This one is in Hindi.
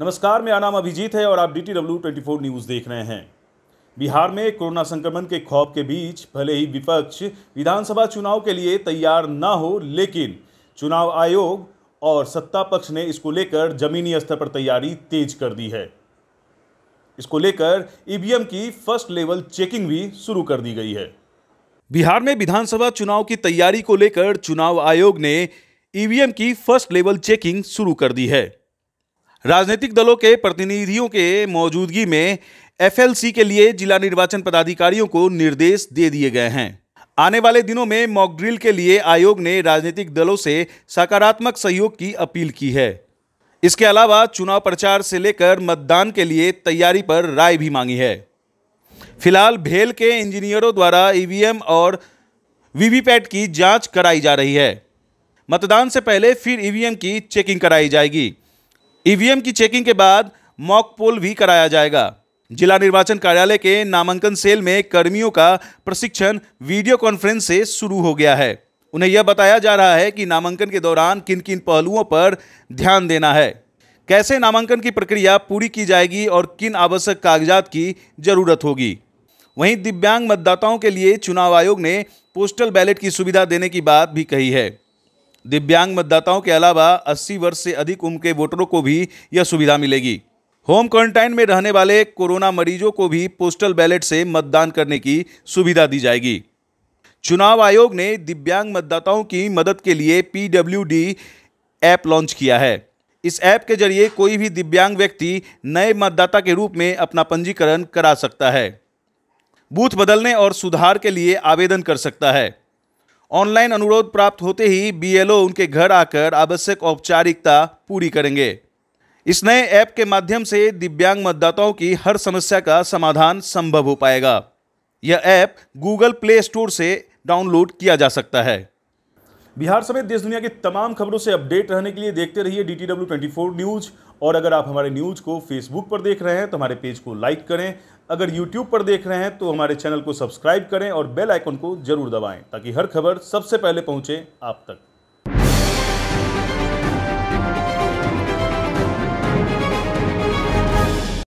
नमस्कार मेरा नाम अभिजीत है और आप D T W twenty four news देख रहे हैं बिहार में कोरोना संक्रमण के खौफ के बीच भले ही विपक्ष विधानसभा चुनाव के लिए तैयार ना हो लेकिन चुनाव आयोग और सत्ता पक्ष ने इसको लेकर जमीनी स्तर पर तैयारी तेज कर दी है इसको लेकर ईवीएम e की फर्स्ट लेवल चेकिंग भी शुरू कर दी गई है बिहार में विधानसभा चुनाव की तैयारी को लेकर चुनाव आयोग ने ईवीएम e की फर्स्ट लेवल चेकिंग शुरू कर दी है राजनीतिक दलों के प्रतिनिधियों के मौजूदगी में एफएलसी के लिए जिला निर्वाचन पदाधिकारियों को निर्देश दे दिए गए हैं आने वाले दिनों में मॉक ड्रिल के लिए आयोग ने राजनीतिक दलों से सकारात्मक सहयोग की अपील की है इसके अलावा चुनाव प्रचार से लेकर मतदान के लिए तैयारी पर राय भी मांगी है फिलहाल भेल के इंजीनियरों द्वारा ईवीएम और वीवीपैट की जांच कराई जा रही है मतदान से पहले फिर ईवीएम की चेकिंग कराई जाएगी ईवीएम की चेकिंग के बाद मॉक पोल भी कराया जाएगा जिला निर्वाचन कार्यालय के नामांकन सेल में कर्मियों का प्रशिक्षण वीडियो कॉन्फ्रेंस से शुरू हो गया है उन्हें यह बताया जा रहा है कि नामांकन के दौरान किन किन पहलुओं पर ध्यान देना है कैसे नामांकन की प्रक्रिया पूरी की जाएगी और किन आवश्यक कागजात की जरूरत होगी वहीं दिव्यांग मतदाताओं के लिए चुनाव आयोग ने पोस्टल बैलेट की सुविधा देने की बात भी कही है दिव्यांग मतदाताओं के अलावा 80 वर्ष से अधिक उम्र के वोटरों को भी यह सुविधा मिलेगी होम क्वारंटाइन में रहने वाले कोरोना मरीजों को भी पोस्टल बैलेट से मतदान करने की सुविधा दी जाएगी चुनाव आयोग ने दिव्यांग मतदाताओं की मदद के लिए डी ऐप लॉन्च किया है इस ऐप के जरिए कोई भी दिव्यांग व्यक्ति नए मतदाता के रूप में अपना पंजीकरण करा सकता है बूथ बदलने और सुधार के लिए आवेदन कर सकता है ऑनलाइन अनुरोध प्राप्त होते ही बीएलओ उनके घर आकर आवश्यक औपचारिकता पूरी करेंगे इस नए ऐप के माध्यम से दिव्यांग मतदाताओं की हर समस्या का समाधान संभव हो पाएगा यह ऐप गूगल प्ले स्टोर से डाउनलोड किया जा सकता है बिहार समेत देश दुनिया की तमाम खबरों से अपडेट रहने के लिए देखते रहिए D T W twenty four news और अगर आप हमारे न्यूज़ को फेसबुक पर देख रहे हैं तो हमारे पेज को लाइक करें अगर यूट्यूब पर देख रहे हैं तो हमारे चैनल को सब्सक्राइब करें और बेल आइकन को जरूर दबाएं ताकि हर खबर सबसे पहले पहुंचे आप तक